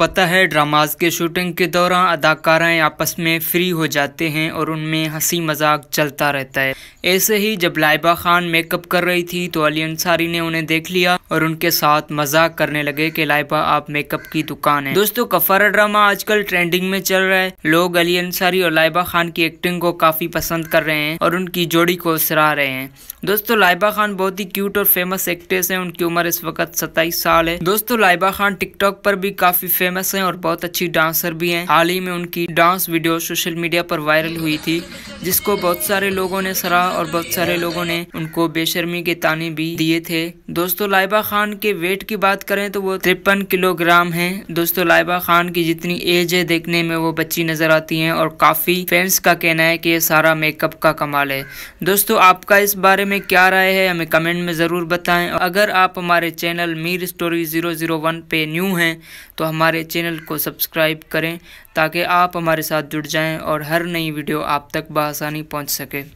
पता है ड्रामाज के शूटिंग के दौरान अदाकाराएं आपस में फ्री हो जाते हैं और उनमें हंसी मजाक चलता रहता है ऐसे ही जब लाइबा खान मेकअप कर रही थी तो अली अंसारी ने उन्हें देख लिया और उनके साथ मजाक करने लगे कि लाइबा आप मेकअप की दुकान है दोस्तों कफारा ड्रामा आजकल ट्रेंडिंग में चल रहा है लोग अली अंसारी और लाइबा खान की एक्टिंग को काफी पसंद कर रहे हैं और उनकी जोड़ी को सराह रहे हैं दोस्तों लाइबा खान बहुत ही क्यूट और फेमस एक्ट्रेस है उनकी उम्र इस वक्त सताईस साल है दोस्तों लाइबा खान टिकटॉक पर भी काफी फेमस हैं और बहुत अच्छी डांसर भी हैं हाल ही में उनकी डांस वीडियो सोशल मीडिया पर वायरल हुई थी जिसको बहुत सारे लोगों ने सराहा और बहुत सारे लोगों ने उनको बेशर्मी के ताने भी दिए थे दोस्तों लाइबा खान के वेट की बात करें तो वो तिरपन किलोग्राम है दोस्तों लाइबा खान की जितनी एज है देखने में वो बच्ची नजर आती है और काफी फैंस का कहना है की ये सारा मेकअप का कमाल है दोस्तों आपका इस बारे में क्या राय है हमें कमेंट में ज़रूर बताए अगर आप हमारे channel Meer story zero zero one पे न्यू हैं तो हमारे हमारे चैनल को सब्सक्राइब करें ताकि आप हमारे साथ जुड़ जाएं और हर नई वीडियो आप तक बआसानी पहुंच सके